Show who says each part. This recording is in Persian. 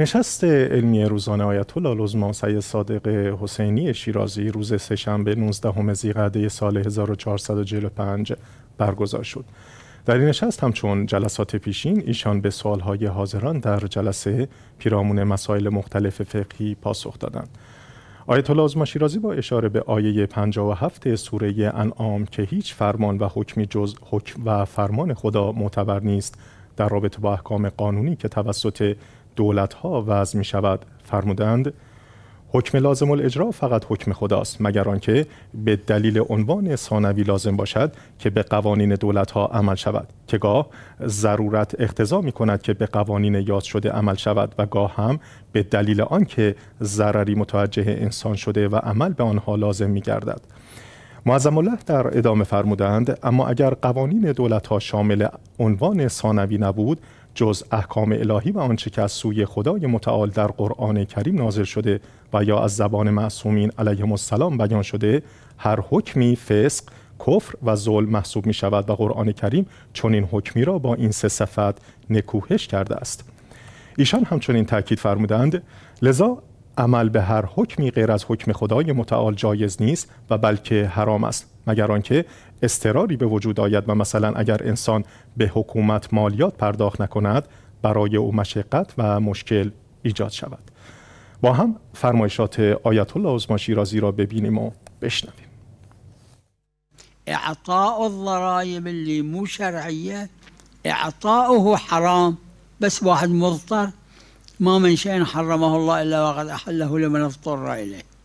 Speaker 1: نشست علمی روزانه آیت الله العظما سید صادق حسینی شیرازی روز سهشنبه 19 ذیقعده سال 1445 برگزار شد در این نشست همچون جلسات پیشین ایشان به سوالهای حاضران در جلسه پیرامون مسائل مختلف فقهی پاسخ دادند آیت الله عظما شیرازی با اشاره به آیه 57 سوره انعام که هیچ فرمان و حکمی جز حکم و فرمان خدا معتبر نیست در رابطه با احکام قانونی که توسط دولت ها وضع می شود فرمودند حکم لازم الاجرا فقط حکم خداست مگر آنکه به دلیل عنوان ثانوی لازم باشد که به قوانین دولت ها عمل شود که گاه ضرورت اقتضا می کند که به قوانین یاد شده عمل شود و گاه هم به دلیل آنکه ضرری متوجه انسان شده و عمل به آنها لازم می گردد معظم الله در ادامه فرمودند اما اگر قوانین دولت ها شامل عنوان ثانوی نبود جز احکام الهی و آنچه که از سوی خدای متعال در قرآن کریم نازل شده و یا از زبان معصومین علیه السلام بیان شده هر حکمی فسق کفر و ظلم محسوب می شود و قرآن کریم چون این حکمی را با این سه صفت نکوهش کرده است ایشان همچنین تاکید فرمودند لذا عمل به هر حکمی غیر از حکم خدای متعال جایز نیست و بلکه حرام است مگر آنکه استراری به وجود آید و مثلا اگر انسان به حکومت مالیات پرداخت نکند برای او مشقت و مشکل ایجاد شود با هم فرمایشات آیت الله عظما شیرازی را ببینیم و بشنویم
Speaker 2: اعطاء الضرائب اللي مو اعطاؤه حرام بس واحد مضطر ما من شيء حرمه الله إلا وقد أحله لمن اضطر إليه